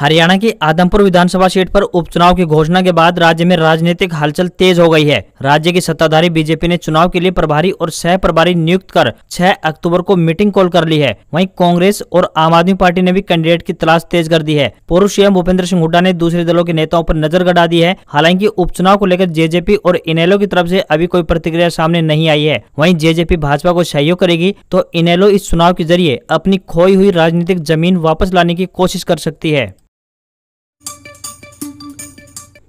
हरियाणा की आदमपुर विधानसभा सीट पर उपचुनाव की घोषणा के बाद राज्य में राजनीतिक हलचल तेज हो गई है राज्य की सत्ताधारी बीजेपी ने चुनाव के लिए प्रभारी और सह प्रभारी नियुक्त कर 6 अक्टूबर को मीटिंग कॉल कर ली है वहीं कांग्रेस और आम आदमी पार्टी ने भी कैंडिडेट की तलाश तेज कर दी है पूर्व सीएम भूपेंद्र सिंह हुड्डा ने दूसरे दलों के नेताओं आरोप नजर गड़ा दी है हालांकि उपचुनाव को लेकर जेजेपी और इनेलो की तरफ ऐसी अभी कोई प्रतिक्रिया सामने नहीं आई है वही जेजेपी भाजपा को सहयोग करेगी तो इनेलो इस चुनाव के जरिए अपनी खोई हुई राजनीतिक जमीन वापस लाने की कोशिश कर सकती है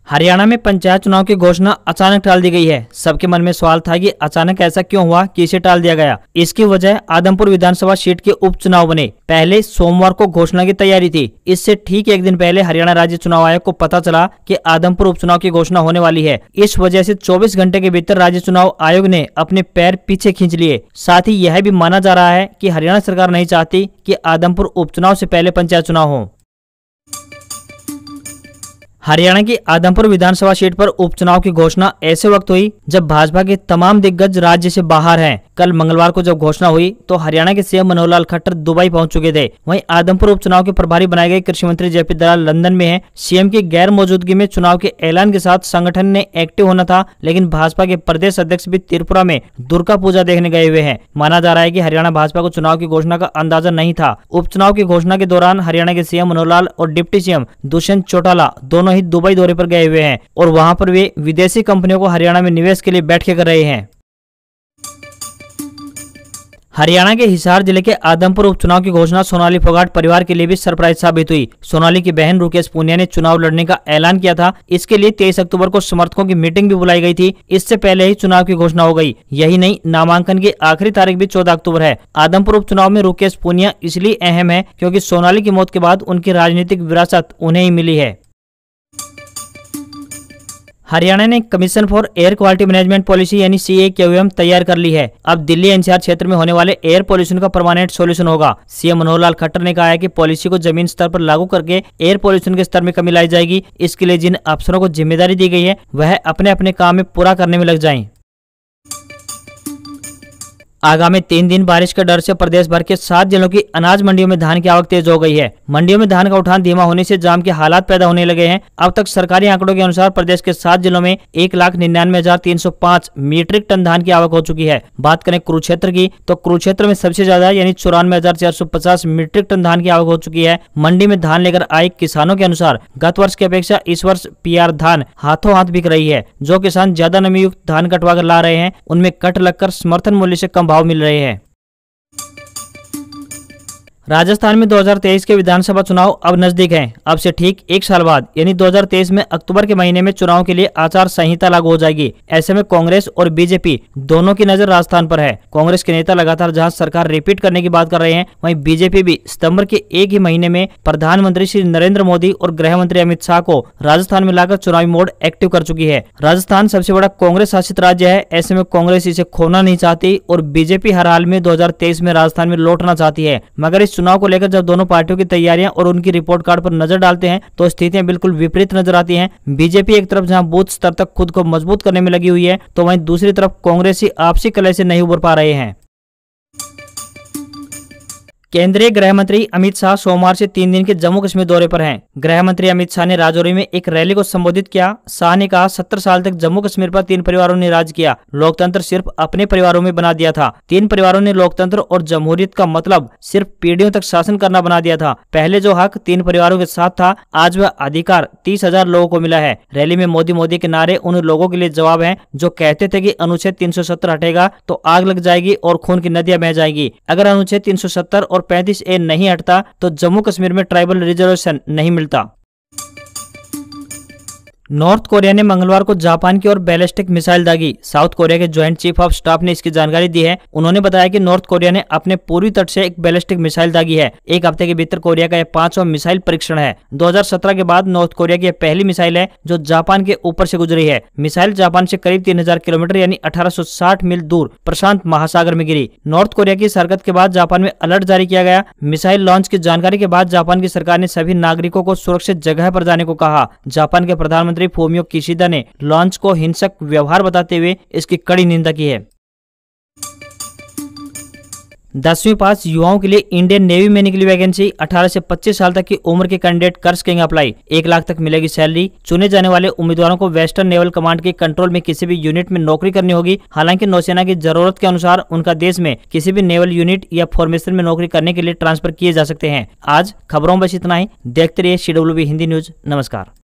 हरियाणा में पंचायत चुनाव की घोषणा अचानक टाल दी गई है सबके मन में सवाल था कि अचानक ऐसा क्यों हुआ कि इसे टाल दिया गया इसकी वजह आदमपुर विधानसभा सीट के उपचुनाव बने पहले सोमवार को घोषणा की तैयारी थी इससे ठीक एक दिन पहले हरियाणा राज्य चुनाव आयोग को पता चला कि आदमपुर उपचुनाव की घोषणा होने वाली है इस वजह ऐसी चौबीस घंटे के भीतर राज्य चुनाव आयोग ने अपने पैर पीछे खींच लिए साथ ही यह भी माना जा रहा है की हरियाणा सरकार नहीं चाहती की आदमपुर उपचुनाव ऐसी पहले पंचायत चुनाव हो हरियाणा की आदमपुर विधानसभा सीट पर उपचुनाव की घोषणा ऐसे वक्त हुई जब भाजपा के तमाम दिग्गज राज्य से बाहर हैं कल मंगलवार को जब घोषणा हुई तो हरियाणा के सीएम मनोहर लाल खट्टर दुबई पहुंच चुके थे वहीं आदमपुर उपचुनाव के प्रभारी बनाए गए कृषि मंत्री जेपी दलाल लंदन में हैं सीएम की गैर मौजूदगी में चुनाव के ऐलान के साथ संगठन ने एक्टिव होना था लेकिन भाजपा के प्रदेश अध्यक्ष भी त्रिपुरा में दुर्गा पूजा देखने गए हुए है माना जा रहा है की हरियाणा भाजपा को चुनाव की घोषणा का अंदाजा नहीं था उपचुनाव की घोषणा के दौरान हरियाणा के सीएम मनोहर लाल और डिप्टी सीएम दुष्यंत चौटाला दोनों ही दुबई दौरे पर गए हुए हैं और वहाँ पर वे विदेशी कंपनियों को हरियाणा में निवेश के लिए बैठके कर रहे हैं हरियाणा के हिसार जिले के आदमपुर उपचुनाव की घोषणा सोनाली फोगाट परिवार के लिए भी सरप्राइज साबित हुई सोनाली की बहन रुकेश पूनिया ने चुनाव लड़ने का ऐलान किया था इसके लिए तेईस अक्टूबर को समर्थकों की मीटिंग भी बुलाई गई थी इससे पहले ही चुनाव की घोषणा हो गई यही नहीं नामांकन की आखिरी तारीख भी चौदह अक्टूबर है आदमपुर उपचुनाव में रुकेश पूनिया इसलिए अहम है क्यूँकी सोनाली की मौत के बाद उनकी राजनीतिक विरासत उन्हें ही मिली है हरियाणा ने commission for air quality management policy यानी सी तैयार कर ली है अब दिल्ली एनसीआर क्षेत्र में होने वाले एयर पोल्यूशन का परमानेंट सोल्यूशन होगा सीएम मनोहर लाल खट्टर ने कहा है कि पॉलिसी को जमीन स्तर पर लागू करके एयर पॉल्यूशन के स्तर में कमी लाई जाएगी इसके लिए जिन अफसरों को जिम्मेदारी दी गई है वह अपने अपने काम में पूरा करने में लग जाए आगामी तीन दिन बारिश के डर से प्रदेश भर के सात जिलों की अनाज मंडियों में धान की आवक तेज हो गई है मंडियों में धान का उठान धीमा होने से जाम के हालात पैदा होने लगे हैं अब तक सरकारी आंकड़ों के अनुसार प्रदेश के सात जिलों में एक लाख निन्यानवे हजार तीन सौ पाँच मीट्रिक टन धान की आवक हो चुकी है बात करें कुरुक्षेत्र की तो कुरुक्षेत्र में सबसे ज्यादा यानी चौरानवे हजार चार सौ पचास मीट्रिक टन धान की आवक हो चुकी है मंडी में धान लेकर आए किसानों के अनुसार गत वर्ष की अपेक्षा इस वर्ष पी धान हाथों हाथ बिक रही है जो किसान ज्यादा नमी युक्त धान कटवा कर ला रहे हैं उनमें कट लगकर समर्थन मूल्य ऐसी कम भाव भाव मिल रहे हैं राजस्थान में 2023 के विधानसभा चुनाव अब नजदीक हैं अब से ठीक एक साल बाद यानी 2023 में अक्टूबर के महीने में चुनाव के लिए आचार संहिता लागू हो जाएगी ऐसे में कांग्रेस और बीजेपी दोनों की नजर राजस्थान पर है कांग्रेस के नेता लगातार जहां सरकार रिपीट करने की बात कर रहे हैं वहीं बीजेपी भी सितम्बर के एक ही महीने में प्रधानमंत्री श्री नरेंद्र मोदी और गृह मंत्री अमित शाह को राजस्थान में लाकर चुनावी मोड एक्टिव कर चुकी है राजस्थान सबसे बड़ा कांग्रेस शासित राज्य है ऐसे में कांग्रेस इसे खोना नहीं चाहती और बीजेपी हर हाल में दो में राजस्थान में लौटना चाहती है मगर इस चुनाव को लेकर जब दोनों पार्टियों की तैयारियां और उनकी रिपोर्ट कार्ड पर नजर डालते हैं तो स्थितियां बिल्कुल विपरीत नजर आती हैं बीजेपी एक तरफ जहां बूथ स्तर तक खुद को मजबूत करने में लगी हुई है तो वहीं दूसरी तरफ कांग्रेस ही आपसी कलह से नहीं उबर पा रहे हैं केंद्रीय गृह मंत्री अमित शाह सोमवार से तीन दिन के जम्मू कश्मीर दौरे पर हैं। गृह मंत्री अमित शाह ने राजौरी में एक रैली को संबोधित किया शाह ने कहा सत्तर साल तक जम्मू कश्मीर पर तीन परिवारों ने राज किया लोकतंत्र सिर्फ अपने परिवारों में बना दिया था तीन परिवारों ने लोकतंत्र और जमहूरियत का मतलब सिर्फ पीढ़ियों तक शासन करना बना दिया था पहले जो हक तीन परिवारों के साथ था आज वह अधिकार तीस हजार लोगों को मिला है रैली में मोदी मोदी के नारे उन लोगों के लिए जवाब है जो कहते थे की अनुच्छेद तीन हटेगा तो आग लग जाएगी और खून की नदियाँ बह जाएगी अगर अनुच्छेद तीन और और पैंतीस ए नहीं हटता तो जम्मू कश्मीर में ट्राइबल रिजर्वेशन नहीं मिलता नॉर्थ कोरिया ने मंगलवार को जापान की ओर बैलिस्टिक मिसाइल दागी साउथ कोरिया के ज्वाइंट चीफ ऑफ स्टाफ ने इसकी जानकारी दी है उन्होंने बताया कि नॉर्थ कोरिया ने अपने पूर्वी तट से एक बैलिस्टिक मिसाइल दागी है एक हफ्ते के भीतर कोरिया का यह पांचवा मिसाइल परीक्षण है 2017 के बाद नॉर्थ कोरिया की यह पहली मिसाइल है जो जापान के ऊपर ऐसी गुजरी है मिसाइल जापान ऐसी करीब तीन किलोमीटर यानी अठारह मील दूर प्रशांत महासागर में गिरी नॉर्थ कोरिया की सरकत के बाद जापान में अलर्ट जारी किया गया मिसाइल लॉन्च की जानकारी के बाद जापान की सरकार ने सभी नागरिकों को सुरक्षित जगह आरोप जाने को कहा जापान के प्रधानमंत्री मंत्री फोमियो किशिदा ने लॉन्च को हिंसक व्यवहार बताते हुए इसकी कड़ी निंदा की है दसवीं पास युवाओं के लिए इंडियन नेवी में निकली वैकेंसी 18 से 25 साल तक की उम्र के कैंडिडेट कर सकेंगे अप्लाई एक लाख तक मिलेगी सैलरी चुने जाने वाले उम्मीदवारों को वेस्टर्न नेवल कमांड के कंट्रोल में किसी भी यूनिट में नौकरी करनी होगी हालांकि नौसेना की जरूरत के अनुसार उनका देश में किसी भी नेवल यूनिट या फॉर्मेशन में नौकरी करने के लिए ट्रांसफर किए जा सकते हैं आज खबरों में बस इतना ही देखते रहिए सी हिंदी न्यूज नमस्कार